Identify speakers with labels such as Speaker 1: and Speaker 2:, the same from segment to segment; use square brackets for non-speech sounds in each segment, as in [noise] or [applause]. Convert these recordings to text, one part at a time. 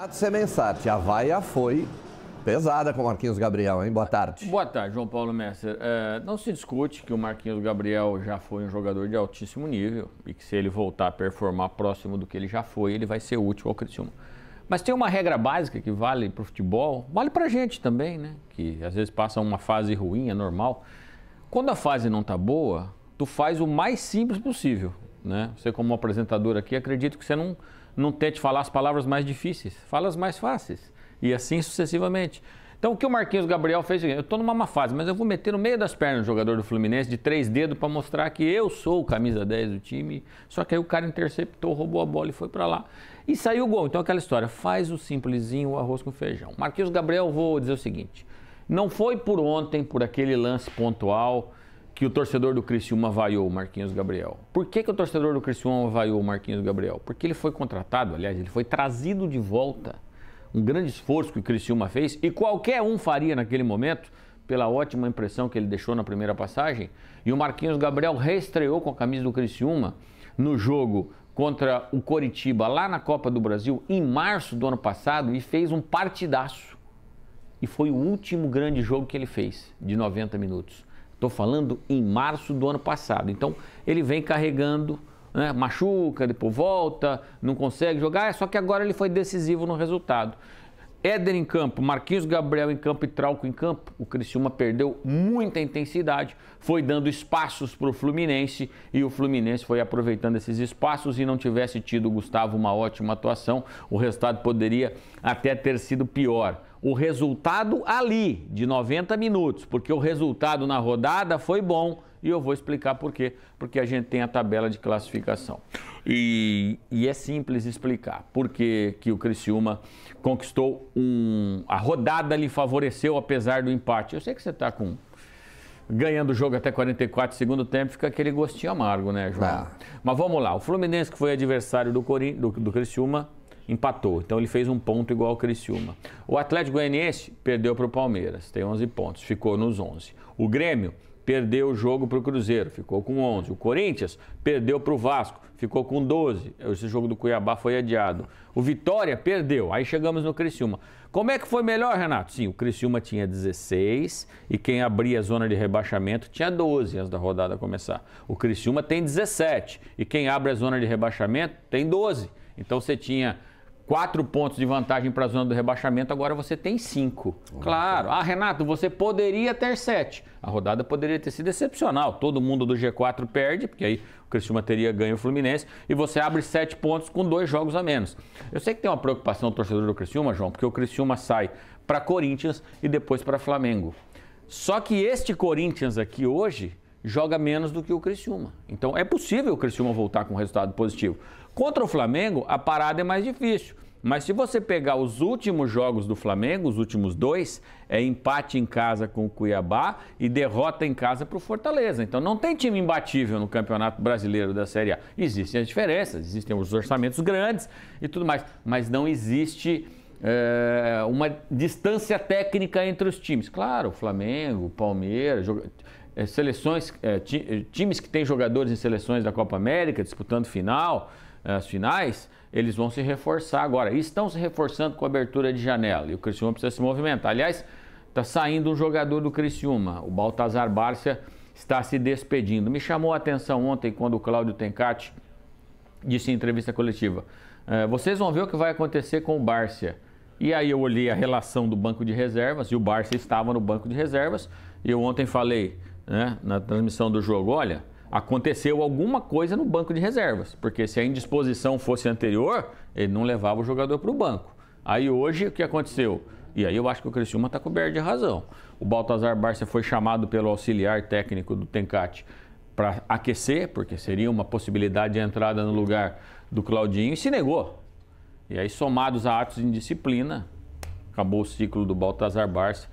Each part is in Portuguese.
Speaker 1: Renato Semensati, a vaia foi pesada com o Marquinhos Gabriel, hein? Boa tarde. Boa tarde, João Paulo Messer. É, não se discute que o Marquinhos Gabriel já foi um jogador de altíssimo nível e que se ele voltar a performar próximo do que ele já foi, ele vai ser útil ao Criciúma. Mas tem uma regra básica que vale para o futebol, vale para a gente também, né? Que às vezes passa uma fase ruim, é normal. Quando a fase não tá boa, tu faz o mais simples possível, né? Você como apresentador aqui, acredito que você não não tente falar as palavras mais difíceis, fala as mais fáceis. E assim sucessivamente. Então, o que o Marquinhos Gabriel fez? É eu estou numa má fase, mas eu vou meter no meio das pernas o jogador do Fluminense de três dedos para mostrar que eu sou o camisa 10 do time. Só que aí o cara interceptou, roubou a bola e foi para lá. E saiu o gol. Então, aquela história, faz o simplesinho, o arroz com feijão. Marquinhos Gabriel, vou dizer o seguinte. Não foi por ontem, por aquele lance pontual que o torcedor do Criciúma vaiou o Marquinhos Gabriel. Por que, que o torcedor do Criciúma vaiou o Marquinhos Gabriel? Porque ele foi contratado, aliás, ele foi trazido de volta. Um grande esforço que o Criciúma fez e qualquer um faria naquele momento pela ótima impressão que ele deixou na primeira passagem. E o Marquinhos Gabriel reestreou com a camisa do Criciúma no jogo contra o Coritiba lá na Copa do Brasil em março do ano passado e fez um partidaço. E foi o último grande jogo que ele fez, de 90 minutos. Estou falando em março do ano passado. Então ele vem carregando, né? machuca, depois volta, não consegue jogar. É só que agora ele foi decisivo no resultado. Éder em campo, Marquinhos Gabriel em campo e Trauco em campo. O Criciúma perdeu muita intensidade, foi dando espaços para o Fluminense e o Fluminense foi aproveitando esses espaços e não tivesse tido Gustavo uma ótima atuação, o resultado poderia até ter sido pior. O resultado ali, de 90 minutos, porque o resultado na rodada foi bom e eu vou explicar por quê, porque a gente tem a tabela de classificação. E, e é simples explicar porque que o Criciúma conquistou um. A rodada lhe favoreceu, apesar do empate. Eu sei que você está com ganhando o jogo até 44 segundo tempo, fica aquele gostinho amargo, né, João? Ah. Mas vamos lá. O Fluminense, que foi adversário do, Corin... do, do Criciúma, empatou. Então ele fez um ponto igual ao Criciúma. O Atlético Goianiense perdeu para o Palmeiras, tem 11 pontos, ficou nos 11. O Grêmio perdeu o jogo para o Cruzeiro, ficou com 11. O Corinthians perdeu para o Vasco, ficou com 12. Esse jogo do Cuiabá foi adiado. O Vitória perdeu, aí chegamos no Criciúma. Como é que foi melhor, Renato? Sim, o Criciúma tinha 16 e quem abria a zona de rebaixamento tinha 12 antes da rodada começar. O Criciúma tem 17 e quem abre a zona de rebaixamento tem 12. Então você tinha quatro pontos de vantagem para a zona do rebaixamento, agora você tem cinco. Claro. Ah, Renato, você poderia ter sete. A rodada poderia ter sido excepcional. Todo mundo do G4 perde, porque aí o Criciúma teria ganho o Fluminense, e você abre sete pontos com dois jogos a menos. Eu sei que tem uma preocupação do torcedor do Criciúma, João, porque o Criciúma sai para Corinthians e depois para Flamengo. Só que este Corinthians aqui hoje joga menos do que o Criciúma. Então é possível o Criciúma voltar com resultado positivo. Contra o Flamengo, a parada é mais difícil. Mas se você pegar os últimos jogos do Flamengo, os últimos dois, é empate em casa com o Cuiabá e derrota em casa para o Fortaleza. Então não tem time imbatível no Campeonato Brasileiro da Série A. Existem as diferenças, existem os orçamentos grandes e tudo mais, mas não existe é, uma distância técnica entre os times. Claro, Flamengo, Palmeiras, é, seleções, é, ti, é, times que têm jogadores em seleções da Copa América disputando final, é, as finais, eles vão se reforçar agora. E estão se reforçando com a abertura de janela. E o Criciúma precisa se movimentar. Aliás, está saindo um jogador do Criciúma. O Baltazar Bárcia está se despedindo. Me chamou a atenção ontem quando o Cláudio Tencati disse em entrevista coletiva: é, Vocês vão ver o que vai acontecer com o Bárcia. E aí eu olhei a relação do banco de reservas e o Barça estava no banco de reservas. E eu ontem falei, né, na transmissão do jogo, olha, aconteceu alguma coisa no banco de reservas, porque se a indisposição fosse anterior, ele não levava o jogador para o banco. Aí hoje, o que aconteceu? E aí eu acho que o Criciúma está coberto de razão. O Baltazar Barça foi chamado pelo auxiliar técnico do Tencate para aquecer, porque seria uma possibilidade de entrada no lugar do Claudinho, e se negou. E aí, somados a atos de indisciplina, acabou o ciclo do Baltazar Barça.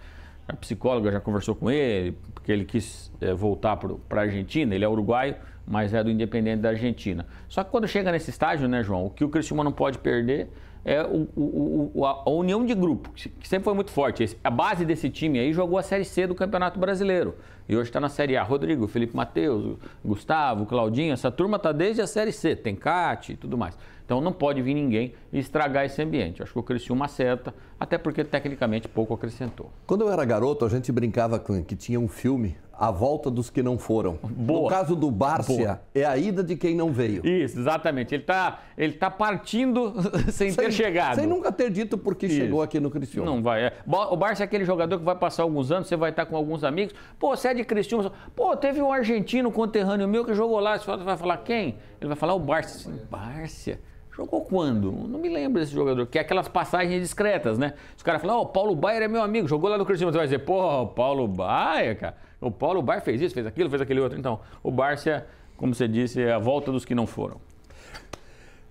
Speaker 1: A psicóloga já conversou com ele, porque ele quis é, voltar para a Argentina. Ele é uruguaio, mas é do Independente da Argentina. Só que quando chega nesse estágio, né, João, o que o Cristiano não pode perder é o, o, o, a união de grupo, que sempre foi muito forte. a base desse time aí jogou a Série C do Campeonato Brasileiro. E hoje está na Série A. Rodrigo, Felipe Matheus, Gustavo, Claudinho, essa turma está desde a Série C. Tem Cate e tudo mais. Então não pode vir ninguém e estragar esse ambiente. Acho que o Criciúma acerta, até porque tecnicamente pouco acrescentou. Quando eu era garoto, a gente brincava que tinha um filme a volta dos que não foram. Boa. No caso do Bárcia, Boa. é a ida de quem não veio. Isso, exatamente. Ele está ele tá partindo sem, [laughs] sem, ter chegado. Sem nunca ter dito por que chegou aqui no Criciúma. Não vai. É. O Bárcia é aquele jogador que vai passar alguns anos, você vai estar com alguns amigos. Pô, você é de Criciúma. Pô, teve um argentino conterrâneo meu que jogou lá. Você vai falar quem? Ele vai falar o Bárcia. Assim, Bárcia. Jogou quando? Não me lembro desse jogador, que é aquelas passagens discretas, né? Os caras falam, ó, oh, o Paulo Baier é meu amigo, jogou lá no Cruzeiro. Você vai dizer, pô, o Paulo Baier, cara. O Paulo Baier fez isso, fez aquilo, fez aquele outro. Então, o Barça, como você disse, é a volta dos que não foram.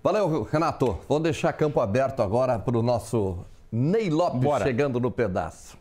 Speaker 1: Valeu, Renato. Vou deixar campo aberto agora para o nosso Ney Lopes Bora. chegando no pedaço.